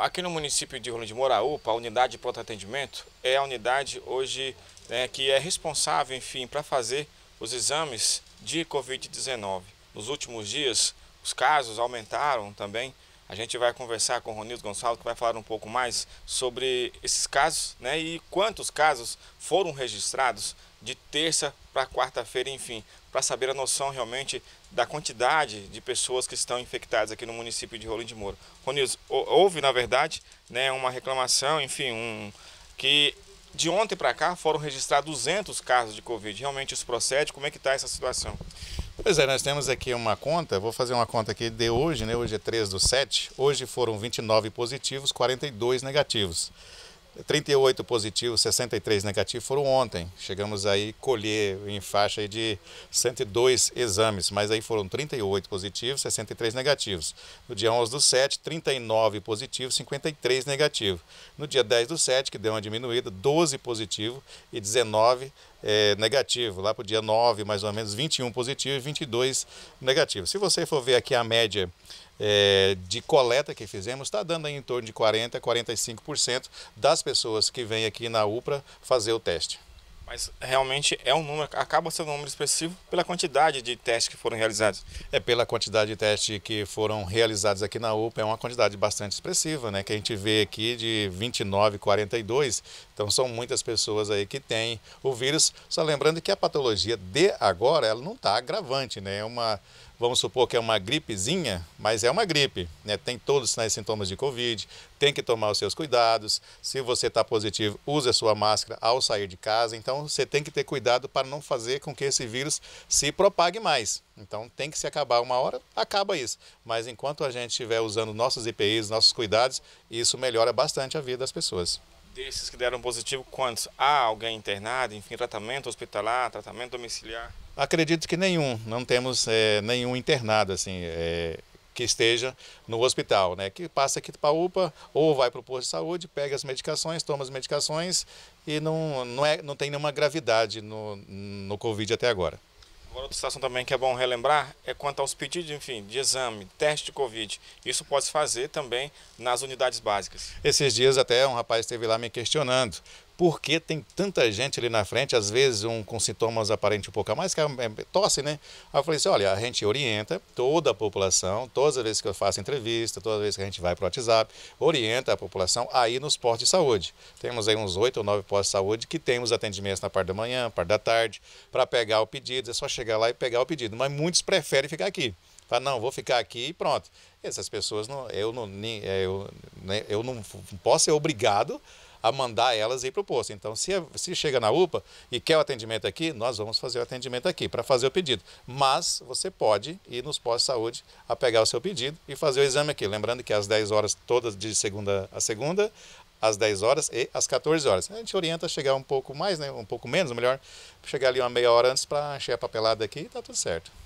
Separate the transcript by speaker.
Speaker 1: Aqui no município de Rolim de Moraúpa, a unidade de pronto atendimento é a unidade hoje né, que é responsável, enfim, para fazer os exames de Covid-19. Nos últimos dias, os casos aumentaram também. A gente vai conversar com o Ronildo Gonçalves, que vai falar um pouco mais sobre esses casos né, e quantos casos foram registrados de terça para quarta-feira, enfim, para saber a noção realmente da quantidade de pessoas que estão infectadas aqui no município de Rolim de Moura. Ronils, houve, na verdade, né, uma reclamação, enfim, um que de ontem para cá foram registrados 200 casos de Covid. Realmente isso procede? Como é que está essa situação?
Speaker 2: Pois é, nós temos aqui uma conta, vou fazer uma conta aqui de hoje, né? Hoje é 3 do 7, hoje foram 29 positivos, 42 negativos. 38 positivos, 63 negativos foram ontem. Chegamos aí colher em faixa de 102 exames, mas aí foram 38 positivos, 63 negativos. No dia 11 do 7, 39 positivos, 53 negativos. No dia 10 do 7, que deu uma diminuída, 12 positivos e 19 é, eh, negativo. Lá para o dia 9, mais ou menos, 21 positivos e 22 negativos. Se você for ver aqui a média é, de coleta que fizemos está dando em torno de 40% a 45% das pessoas que vêm aqui na UPRA fazer o teste. Mas realmente é um número, acaba sendo um número expressivo pela quantidade de testes que foram realizados. É pela quantidade de testes que foram realizados aqui na UPA, é uma quantidade bastante expressiva, né? Que a gente vê aqui de 29, 42. Então são muitas pessoas aí que têm o vírus. Só lembrando que a patologia de agora, ela não está agravante, né? É uma vamos supor que é uma gripezinha, mas é uma gripe, né? tem todos os né, sintomas de Covid, tem que tomar os seus cuidados. Se você está positivo, use a sua máscara ao sair de casa. Então, você tem que ter cuidado para não fazer com que esse vírus se propague mais. Então, tem que se acabar uma hora, acaba isso. Mas enquanto a gente estiver usando nossos IPIs, nossos cuidados, isso melhora bastante a vida das pessoas.
Speaker 1: Desses que deram positivo, quantos? Há alguém internado, enfim, tratamento hospitalar, tratamento domiciliar?
Speaker 2: Acredito que nenhum, não temos é, nenhum internado assim é, que esteja no hospital, né? Que passa aqui para a UPA ou vai para o posto de saúde, pega as medicações, toma as medicações e não, não, é, não tem nenhuma gravidade no, no Covid até agora.
Speaker 1: Agora, outra situação também que é bom relembrar é quanto aos pedidos, enfim, de exame, teste de Covid. Isso pode se fazer também nas unidades básicas.
Speaker 2: Esses dias até um rapaz esteve lá me questionando porque tem tanta gente ali na frente, às vezes um com sintomas aparentes um pouco a mais, que é, é tosse, né? Aí eu falei assim, olha, a gente orienta toda a população, todas as vezes que eu faço entrevista, todas as vezes que a gente vai para o WhatsApp, orienta a população aí nos postos de saúde. Temos aí uns oito ou nove postos de saúde que temos atendimentos na parte da manhã, parte da tarde, para pegar o pedido, é só chegar lá e pegar o pedido. Mas muitos preferem ficar aqui. Fala, não, vou ficar aqui e pronto. Essas pessoas, não, eu, não, é, eu, né, eu não posso ser obrigado a mandar elas ir para o posto. Então, se, se chega na UPA e quer o atendimento aqui, nós vamos fazer o atendimento aqui para fazer o pedido. Mas você pode ir nos postos de saúde a pegar o seu pedido e fazer o exame aqui. Lembrando que às 10 horas todas de segunda a segunda, às 10 horas e às 14 horas. A gente orienta a chegar um pouco mais, né, um pouco menos, melhor, chegar ali uma meia hora antes para encher a papelada aqui e tá tudo certo.